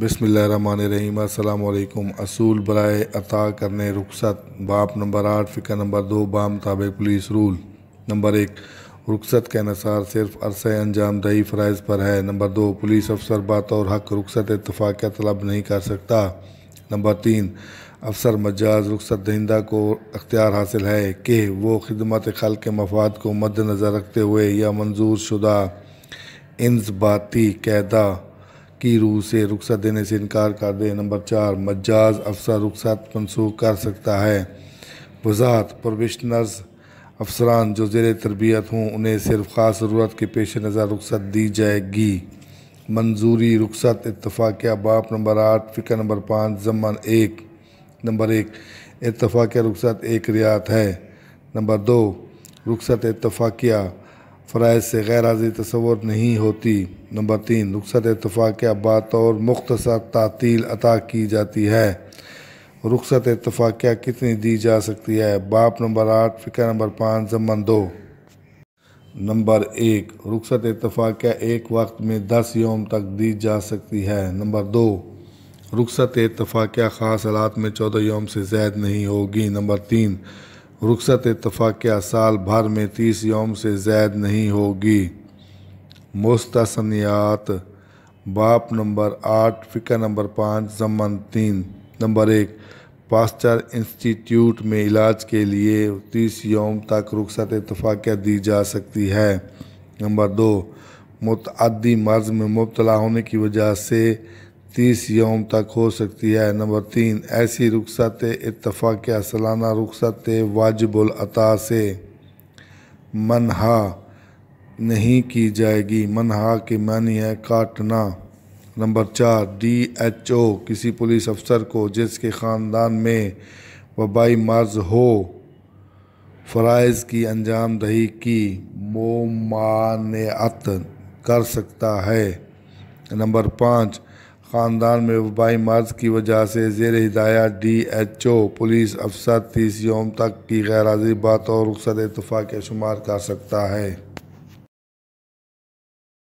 بسم اللہ الرحمن الرحیم السلام علیکم اصول برائے عطا کرنے رخصت باپ نمبر آٹھ فکر نمبر دو بام مطابق پولیس رول نمبر ایک رخصت کے انحصار صرف عرصہ انجام دہی فرائض پر ہے نمبر دو پولیس افسر بات اور حق رخصت اتفاق طلب نہیں کر سکتا نمبر تین افسر مجاز رخصت دہندہ کو اختیار حاصل ہے کہ وہ خدمت خلق کے مفاد کو مد نظر رکھتے ہوئے یا منظور شدہ انضباطی قیدہ کی روح سے رخصت دینے سے انکار کر دے نمبر چار مجاز افسر رخصت منسوخ کر سکتا ہے وضاحت پروشنرز افسران جو زیر تربیت ہوں انہیں صرف خاص ضرورت کے پیش نظر رخصت دی جائے گی منظوری رخصت اتفاقیہ باپ نمبر آٹھ فکر نمبر پانچ ضمن ایک نمبر ایک اتفاق رخصت ایک ریات ہے نمبر دو رخصت اتفاقیہ فرائض سے غیر حاضری تصور نہیں ہوتی نمبر تین رخصت اتفاق بات اور مختصر تعطیل عطا کی جاتی ہے رخصت اتفاقیہ کتنی دی جا سکتی ہے باپ نمبر آٹھ فکر نمبر پانچ ضمن دو نمبر ایک رخصت اتفاقیہ ایک وقت میں دس یوم تک دی جا سکتی ہے نمبر دو رخصت اتفاقیہ خاص حالات میں چودہ یوم سے زائد نہیں ہوگی نمبر تین رخصت رخصتفاقیہ سال بھر میں تیس یوم سے زائد نہیں ہوگی مستثنیات باپ نمبر آٹھ فکر نمبر پانچ ضمن تین نمبر ایک پاسچر انسٹیٹیوٹ میں علاج کے لیے تیس یوم تک رخصت اتفاق دی جا سکتی ہے نمبر دو متعدی مرض میں مبتلا ہونے کی وجہ سے تیس یوم تک ہو سکتی ہے نمبر تین ایسی رخصت اتفاقہ سالانہ رخصت واجب العطا سے منہا نہیں کی جائے گی منحا کے معنی ہے کاٹنا نمبر چار ڈی ایچ او کسی پولیس افسر کو جس کے خاندان میں وبائی مرض ہو فرائض کی انجام دہی کی ممانعت کر سکتا ہے نمبر پانچ خاندان میں وبائی مرض کی وجہ سے زیر ہدایہ ڈی ایچ او پولیس افسر تیس یوم تک کی غیر حاضری بات اور اتفاق کے شمار کر سکتا ہے